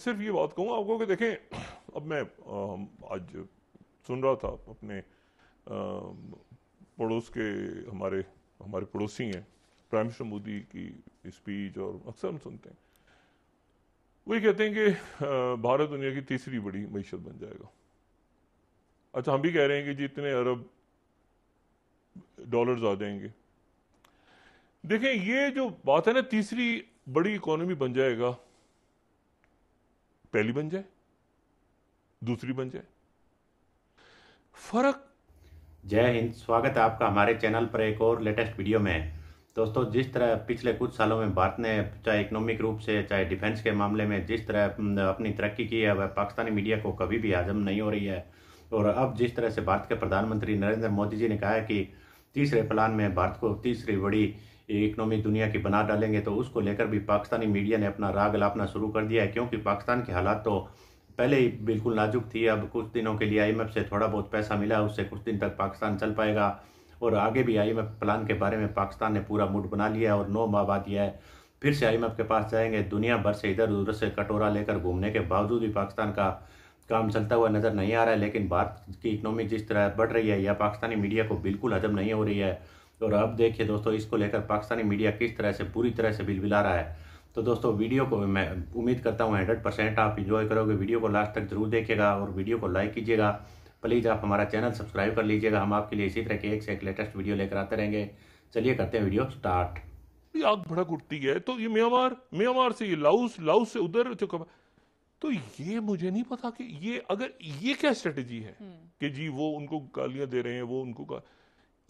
सिर्फ ये बात कहूँ आपको कि देखें अब मैं आज सुन रहा था अपने पड़ोस के हमारे हमारे पड़ोसी हैं प्राइम मिनिस्टर मोदी की स्पीच और अक्सर हम सुनते हैं वही कहते हैं कि भारत दुनिया की तीसरी बड़ी मीशत बन जाएगा अच्छा हम भी कह रहे हैं कि जितने अरब डॉलर्स आ जाएंगे देखें ये जो बात है ना तीसरी बड़ी इकोनॉमी बन जाएगा पहली बन जाए दूसरी बन जाए फर्क जय हिंद स्वागत है आपका हमारे चैनल पर एक और लेटेस्ट वीडियो में दोस्तों जिस तरह पिछले कुछ सालों में भारत ने चाहे इकोनॉमिक रूप से चाहे डिफेंस के मामले में जिस तरह अपनी तरक्की की है वह पाकिस्तानी मीडिया को कभी भी हजम नहीं हो रही है और अब जिस तरह से भारत के प्रधानमंत्री नरेंद्र मोदी जी ने कहा है कि तीसरे प्लान में भारत को तीसरी बड़ी इकनॉमी दुनिया की बना डालेंगे तो उसको लेकर भी पाकिस्तानी मीडिया ने अपना राग लापना शुरू कर दिया है क्योंकि पाकिस्तान के हालात तो पहले ही बिल्कुल नाजुक थी अब कुछ दिनों के लिए आई से थोड़ा बहुत पैसा मिला उससे कुछ दिन तक पाकिस्तान चल पाएगा और आगे भी आई प्लान के बारे में पाकिस्तान ने पूरा मूड बना लिया और नौ माह बाद दिया है फिर से आई के पास जाएंगे दुनिया भर से इधर उधर से कटोरा लेकर घूमने के बावजूद भी पाकिस्तान का काम चलता हुआ नज़र नहीं आ रहा है लेकिन भारत की इकनॉमी जिस तरह बढ़ रही है या पाकिस्तानी मीडिया को बिल्कुल हजम नहीं हो रही है और अब देखिए दोस्तों इसको लेकर पाकिस्तानी मीडिया किस तरह से पूरी तरह से बिलबिला रहा है तो दोस्तों वीडियो को मैं उम्मीद करता हूँ हंड्रेड परसेंट आप इन्जॉय करोगे वीडियो को लास्ट तक जरूर देखिएगा और वीडियो को लाइक कीजिएगा प्लीज़ आप हमारा चैनल सब्सक्राइब कर लीजिएगा हम आपके लिए इसी तरह के एक से एक लेटेस्ट वीडियो लेकर आते रहेंगे चलिए करते हैं वीडियो स्टार्ट आग भड़क उठती है तो ये म्यांमार म्यांमार से ये लाउस लाउस से उधर तो, तो ये मुझे नहीं पता कि ये अगर ये क्या स्ट्रेटेजी है हम्म। कि जी वो उनको गालियां दे रहे हैं वो उनको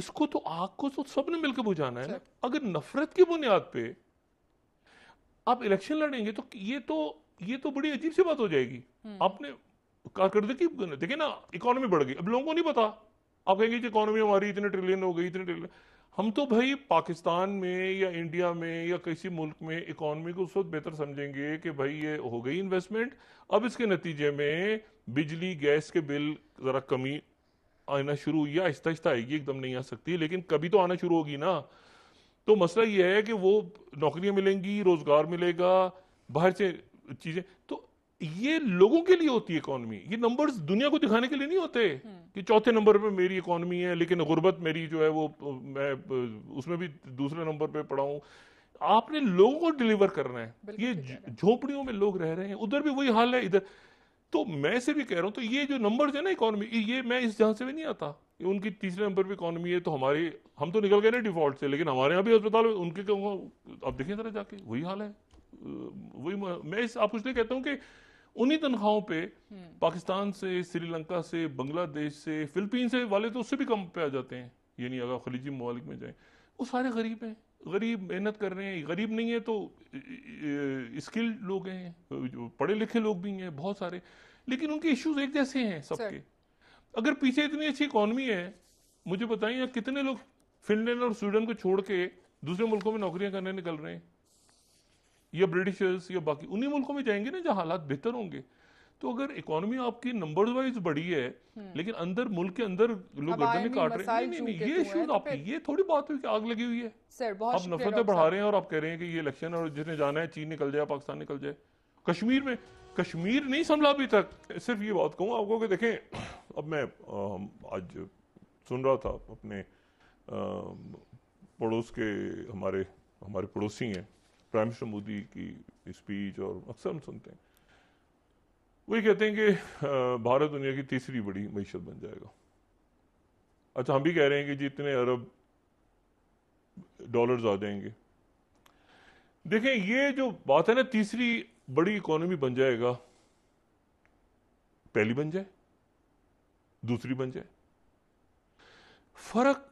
इसको तो आग को तो सबने मिलकर बुझाना है अगर नफरत की बुनियाद पे आप इलेक्शन लड़ेंगे तो ये तो ये तो बड़ी अजीब सी बात हो जाएगी हम्म। आपने कारकर्दगी देखिए ना इकोनॉमी बढ़ गई अब लोगों को नहीं पता आप कहेंगे कि इकोनॉमी हमारी इतने ट्रिलियन हो गई इतने ट्रिलियन हम तो भाई पाकिस्तान में या इंडिया में या किसी मुल्क में इकोनॉमी को उस वक्त बेहतर समझेंगे कि भाई ये हो गई इन्वेस्टमेंट अब इसके नतीजे में बिजली गैस के बिल ज़रा कमी आना शुरू हुई आहिस्ता आहिस्ता आएगी एकदम नहीं आ सकती लेकिन कभी तो आना शुरू होगी ना तो मसला ये है कि वो नौकरियां मिलेंगी रोजगार मिलेगा बाहर से चीजें तो ये लोगों के लिए होती है इकोनॉमी ये नंबर्स दुनिया को दिखाने के लिए नहीं होते हम्म। कि चौथे नंबर पे मेरी इकोनॉमी है लेकिन गुर्बत मेरी जो है वो मैं उसमें भी दूसरे नंबर पे पड़ा आपने लोगों को डिलीवर करना है ये झोपड़ियों में लोग रह रहे हैं उधर भी वही हाल है इधर तो मैं से भी कह रहा हूँ तो ये जो नंबर है ना इकोनॉमी ये मैं इस जहाँ से भी नहीं आता ये उनकी तीसरे नंबर पर इकोनॉमी है तो हमारी हम तो निकल गए ना डिफॉल्ट से लेकिन हमारे यहाँ भी अस्पताल में उनके अब देखें जरा जाके वही हाल है वही मैं इस आप कुछ नहीं कहता हूँ कि उन्हीं तनख्वाहों पे हम्म। पाकिस्तान से श्रीलंका से बांग्लादेश से फिलिपीन से वाले तो उससे भी कम पे आ जाते हैं यानी अगर खलीजी ममालिक में जाए वो सारे गरीब हैं गरीब मेहनत कर रहे हैं गरीब नहीं है तो स्किल्ड लोग हैं पढ़े लिखे लोग भी हैं बहुत सारे लेकिन उनके इश्यूज एक जैसे हैं सबके अगर पीछे इतनी अच्छी इकोनॉमी है मुझे बताइए कितने लोग फिनलैंड और स्वीडन को छोड़ के दूसरे मुल्कों में नौकरियां करने निकल रहे हैं या ब्रिटिशर्स या बाकी उन्हीं मुल्कों में जाएंगे ना जहाँ हालात बेहतर होंगे तो अगर इकोनॉमी आपकी नंबर वाइज बड़ी है हम्म। लेकिन अंदर मुल्क के अंदर लोग काट रहे हैं नहीं, नहीं, ये इश्यूज तो तो ये थोड़ी बात हुई कि आग लगी हुई है सर बहुत आप नफरतें बढ़ा रहे हैं और आप कह रहे हैं कि ये इलेक्शन और जिसने जाना है चीन निकल जाए पाकिस्तान निकल जाए कश्मीर में कश्मीर नहीं संभला अभी तक सिर्फ ये बात कहूँ आपको कि देखें अब मैं आज सुन रहा था अपने पड़ोस के हमारे हमारे पड़ोसी हैं प्राइम मिनिस्टर मोदी की स्पीच और अक्सर हम सुनते हैं ये कहते हैं कि भारत दुनिया की तीसरी बड़ी मीशत बन जाएगा अच्छा हम भी कह रहे हैं कि जी इतने अरब डॉलर्स आ जाएंगे देखें ये जो बात है ना तीसरी बड़ी इकोनॉमी बन जाएगा पहली बन जाए दूसरी बन जाए फर्क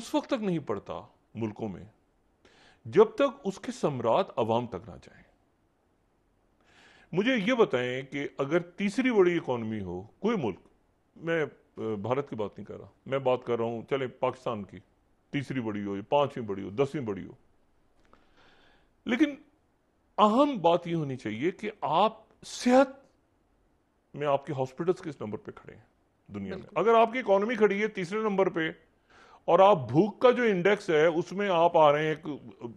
उस वक्त तक नहीं पड़ता मुल्कों में जब तक उसके सम्राट अवाम तक ना जाए मुझे ये बताएं कि अगर तीसरी बड़ी इकोनॉमी हो कोई मुल्क मैं भारत की बात नहीं कर रहा मैं बात कर रहा हूँ चले पाकिस्तान की तीसरी बड़ी हो या पांचवीं बड़ी हो दसवीं बड़ी हो लेकिन अहम बात यह होनी चाहिए कि आप सेहत में आपके हॉस्पिटल्स किस नंबर पे खड़े हैं दुनिया में अगर आपकी इकोनॉमी खड़ी है तीसरे नंबर पे और आप भूख का जो इंडेक्स है उसमें आप आ रहे हैं एक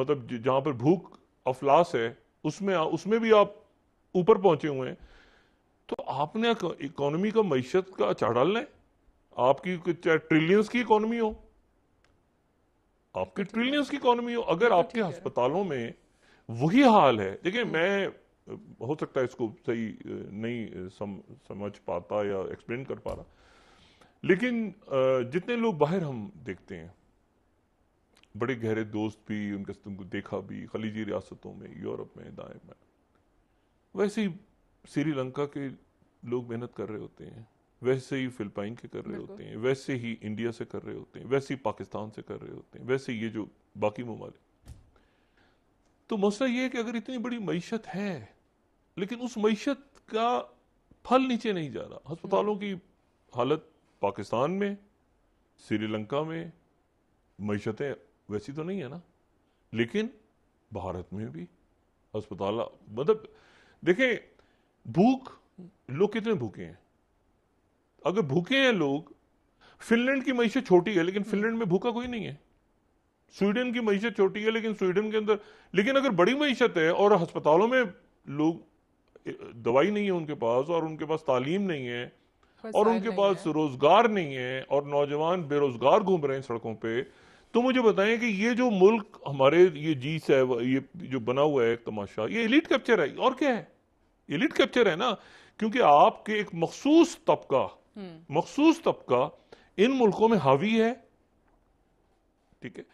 मतलब जहां पर भूख अफलास है उसमें उसमें भी आप ऊपर पहुंचे हुए हैं तो आपने इकोनॉमी का मीशत का चाड़ाल लें आपकी चाहे ट्रिलियंस की इकोनॉमी हो आपकी ट्रिलियंस की इकोनॉमी हो अगर अच्छा, आपके अस्पतालों में वही हाल है देखिए मैं हो सकता है इसको सही नहीं सम, समझ पाता या एक्सप्लेन कर पा रहा लेकिन जितने लोग बाहर हम देखते हैं बड़े गहरे दोस्त भी उनके देखा भी खलीजी रियासतों में यूरोप में दाएं में वैसे ही श्रीलंका के लोग मेहनत कर रहे होते हैं वैसे ही फिलिपाइन के कर रहे होते हैं वैसे ही इंडिया से कर रहे होते हैं वैसे ही पाकिस्तान से कर रहे होते हैं वैसे ये जो बाकी ममालिक तो मसला ये है कि अगर इतनी बड़ी मीशत है लेकिन उस मीशत का फल नीचे नहीं जा रहा अस्पतालों हम्म। की हालत पाकिस्तान में श्रीलंका में मीशतें वैसी तो नहीं है ना लेकिन भारत में भी अस्पताल मतलब देखिए भूख लोग कितने भूखे हैं अगर भूखे हैं लोग फिनलैंड की मैशत छोटी है लेकिन फिनलैंड में भूखा कोई नहीं है स्वीडन की मैशत छोटी है लेकिन स्वीडन के अंदर लेकिन अगर बड़ी मीशत है और अस्पतालों में लोग दवाई नहीं है उनके पास और उनके पास तालीम नहीं है और उनके पास रोजगार नहीं है और नौजवान बेरोजगार घूम रहे हैं सड़कों पर तो मुझे बताएं कि ये जो मुल्क हमारे ये जी है ये जो बना हुआ है तमाशा ये एलिट कैप्चर है और क्या है एलिट कैप्चर है ना क्योंकि आपके एक मखसूस तबका हम्म। मखसूस तबका इन मुल्कों में हावी है ठीक है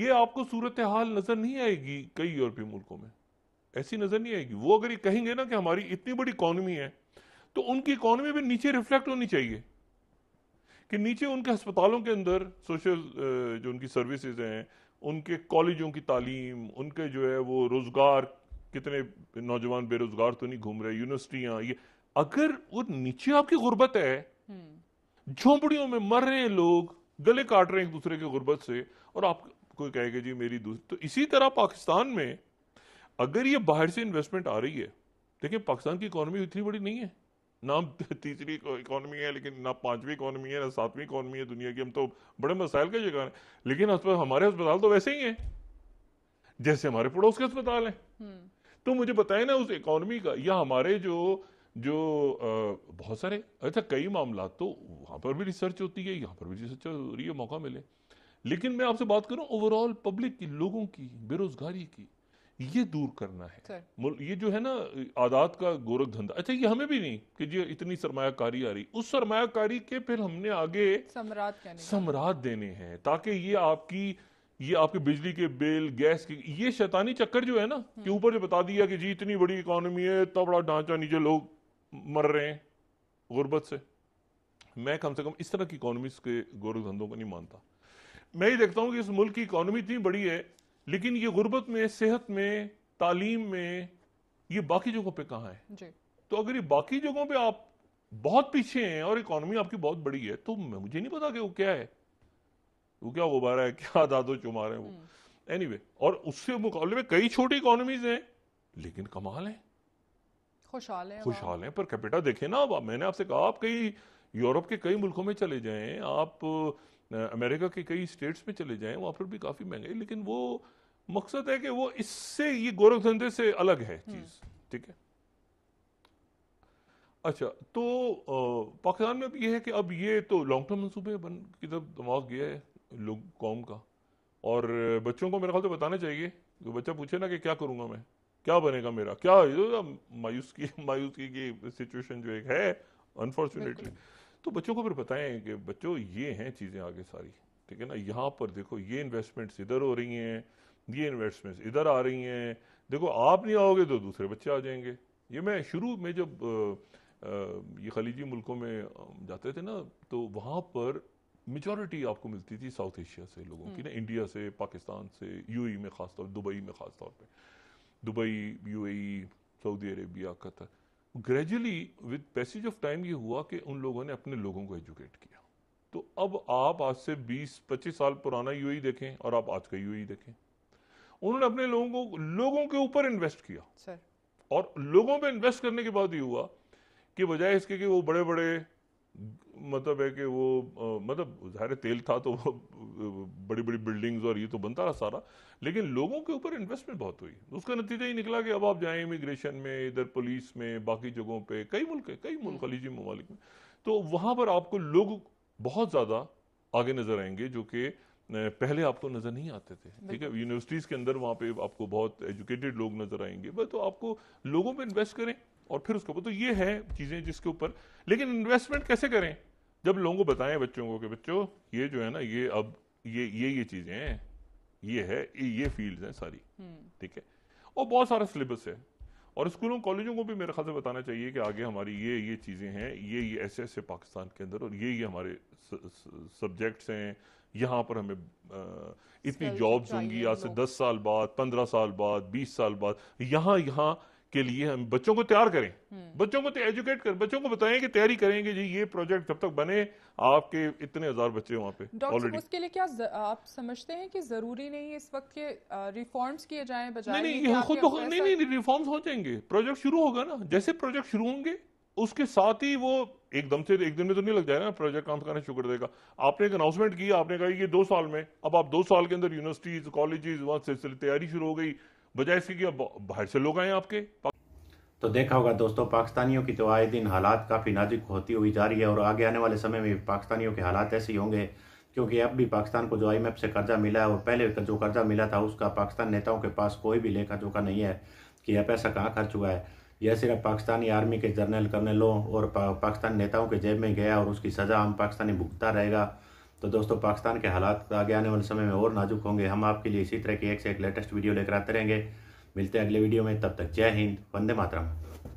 ये आपको सूरत हाल नजर नहीं आएगी कई यूरोपीय मुल्कों में ऐसी नजर नहीं आएगी वो अगर ये कहेंगे ना कि हमारी इतनी बड़ी इकोनॉमी है तो उनकी इकोनॉमी भी नीचे रिफ्लेक्ट होनी चाहिए कि नीचे उनके अस्पतालों के अंदर सोशल जो उनकी सर्विसेज हैं उनके कॉलेजों की तालीम उनके जो है वो रोज़गार कितने नौजवान बेरोज़गार तो नहीं घूम रहे यूनिवर्सिटियाँ ये अगर वो नीचे आपकी गुर्बत है हम्म। झोंपड़ियों में मर रहे हैं लोग गले काट रहे हैं एक दूसरे के गुर्बत से और आप कोई कहेगा जी मेरी दूसरी तो इसी तरह पाकिस्तान में अगर ये बाहर से इन्वेस्टमेंट आ रही है देखिए पाकिस्तान की इकोनॉमी इतनी बड़ी नहीं है ना तीसरी इकॉनमी है लेकिन ना पांचवी इकॉनमी है ना सातवीं इकॉनमी है दुनिया की हम तो बड़े मसाइल का जगह हैं लेकिन हमारे अस्पताल तो वैसे ही हैं जैसे हमारे पड़ोस के अस्पताल हैं हम्म। तो मुझे बताए ना उस इकॉनमी का या हमारे जो जो बहुत सारे अच्छा कई मामला तो वहां पर भी रिसर्च होती है यहाँ पर भी रिसर्च हो रही है मौका मिले लेकिन मैं आपसे बात करूं ओवरऑल पब्लिक की लोगों की बेरोजगारी की ये दूर करना है ये जो है ना आदात का गोरख धंधा अच्छा ये हमें भी नहीं कि जी इतनी सरमाकारी आ रही उस सरमाकारी के फिर हमने आगे सम्राट सम्राट देने हैं ताकि ये आपकी ये आपके बिजली के बिल गैस के ये शैतानी चक्कर जो है ना हम्म। कि ऊपर जो बता दिया कि जी इतनी बड़ी इकोनॉमी है इतना बड़ा ढांचा नीचे लोग मर रहे हैं गुर्बत से मैं कम से कम इस तरह की इकोनॉमी के गोरख धंधों को नहीं मानता मैं ही देखता हूँ कि इस मुल्क की इकोनॉमी इतनी बड़ी है लेकिन ये गुर्बत में सेहत में तालीम में ये बाकी जगहों पे कहाँ है जी। तो अगर ये बाकी जगहों पे आप बहुत पीछे हैं और इकोनॉमी आपकी बहुत बड़ी है तो मुझे नहीं पता कि वो क्या है वो क्या उबारा है क्या दादो चुमार है वो एनी हम्म। anyway, और उससे मुकाबले में कई छोटी इकोनॉमीज हैं लेकिन कमाल है खुशहाल है खुशहाल है पर कैपिटा देखे ना अब मैंने आपसे कहा आप कई यूरोप के कई मुल्कों में चले जाएं आप अमेरिका के कई स्टेट्स में चले जाएं वहां पर भी काफ़ी महंगे लेकिन वो मकसद है कि वो इससे ये गोरख धंधे से अलग है चीज ठीक है अच्छा तो पाकिस्तान में अब ये है कि अब ये तो लॉन्ग टर्म मनसूबे बन की तरफ दिमाग गया है लोग कौम का और बच्चों को मेरा ख्याल तो बताना चाहिए जो बच्चा पूछे ना कि क्या करूंगा मैं क्या बनेगा मेरा क्या तो मायूस की मायूस की, की सिचुएशन जो एक है अनफॉर्चुनेटली तो बच्चों को फिर बताएं कि बच्चों ये हैं चीज़ें आगे सारी ठीक है ना यहाँ पर देखो ये इन्वेस्टमेंट्स इधर हो रही हैं ये इन्वेस्टमेंट्स इधर आ रही हैं देखो आप नहीं आओगे तो दूसरे बच्चे आ जाएंगे ये मैं शुरू में जब ये खलीजी मुल्कों में जाते थे ना तो वहाँ पर मेजॉरिटी आपको मिलती थी साउथ एशिया से लोगों की हम्म। ना इंडिया से पाकिस्तान से यूएई e में ख़ास तौर दुबई में ख़ास तौर पे Dubai UAE Saudi Arabia Qatar gradually with passage of time ये हुआ कि उन लोगों ने अपने लोगों को एजुकेट किया तो अब आप आज से 20-25 साल पुराना यूएई e देखें और आप आज का यूएई e देखें उन्होंने अपने लोगों को लोगों के ऊपर इन्वेस्ट किया सर और लोगों पे इन्वेस्ट करने के बाद ये हुआ कि बजाय इसके कि वो बड़े बड़े मतलब है कि वो मतलब ज़ाहिर तेल था तो वो बड़ी बड़ी बिल्डिंग्स और ये तो बनता रहा सारा लेकिन लोगों के ऊपर इन्वेस्टमेंट बहुत हुई उसका नतीजा ही निकला कि अब आप जाएं इमिग्रेशन में इधर पुलिस में बाकी जगहों पे कई मुल्क है कई मुल्क खलीजी हम्म। ममालिक में तो वहाँ पर आपको लोग बहुत ज़्यादा आगे नज़र आएंगे जो कि पहले आपको नजर नहीं आते थे ठीक है यूनिवर्सिटीज के अंदर वहां पे आपको बहुत एजुकेटेड लोग नजर आएंगे बस तो आपको लोगों पे इन्वेस्ट करें और फिर उसके ऊपर तो ये है चीजें जिसके ऊपर लेकिन इन्वेस्टमेंट कैसे करें जब लोगों को बताएं बच्चों को कि बच्चों ये जो है ना ये अब ये ये ये चीजें हैं ये है ये, फील्ड है सारी हम्म। ठीक है और बहुत सारा सिलेबस है और स्कूलों कॉलेजों को भी मेरे ख्याल से बताना चाहिए कि आगे हमारी ये ये चीज़ें हैं ये ये ऐसे ऐसे पाकिस्तान के अंदर और ये ये हमारे सब्जेक्ट्स हैं यहाँ पर हमें आ, इतनी जॉब्स होंगी आज से दस साल बाद पंद्रह साल बाद बीस साल बाद यहाँ यहाँ के लिए हम बच्चों को तैयार करें हम्म। बच्चों को एजुकेट तो करें बच्चों को बताएं कि तैयारी करेंगे जी ये प्रोजेक्ट जब तक बने आपके इतने हजार बच्चे वहाँ पे ऑलरेडी उसके लिए क्या ज, आप समझते हैं कि जरूरी नहीं इस वक्त के रिफॉर्म्स किए जाए नहीं नहीं नहीं खुद तो नहीं नहीं, नहीं, नहीं रिफॉर्म्स हो जाएंगे प्रोजेक्ट शुरू होगा ना जैसे प्रोजेक्ट शुरू होंगे उसके साथ ही वो एकदम से एक दिन में तो नहीं लग जाएगा ना प्रोजेक्ट काम करना शुरू कर देगा आपने एक अनाउंसमेंट किया आपने कहा ये दो साल में अब आप दो साल के अंदर यूनिवर्सिटीज कॉलेजेस वहां से तैयारी शुरू हो गई बजाय इसके कि बाहर से लोग आए आपके तो देखा होगा दोस्तों पाकिस्तानियों की तो आए दिन हालात काफ़ी नाजुक होती हुई जा रही है और आगे आने वाले समय में पाकिस्तानियों के हालात ऐसे ही होंगे क्योंकि अब भी पाकिस्तान को जो आई से कर्जा मिला है और पहले जो कर्जा मिला था उसका पाकिस्तान नेताओं के पास कोई भी लेखा जोखा नहीं है कि यह पैसा कहाँ खर्च हुआ है यह सिर्फ पाकिस्तानी आर्मी के जर्नल कर्नलों और पा, पाकिस्तान नेताओं के जेब में गया और उसकी सज़ा हम पाकिस्तानी भुगता रहेगा तो दोस्तों पाकिस्तान के हालात आगे आने वाले समय में और नाजुक होंगे हम आपके लिए इसी तरह की एक से एक लेटेस्ट वीडियो लेकर आते रहेंगे मिलते हैं अगले वीडियो में तब तक जय हिंद वंदे मातरम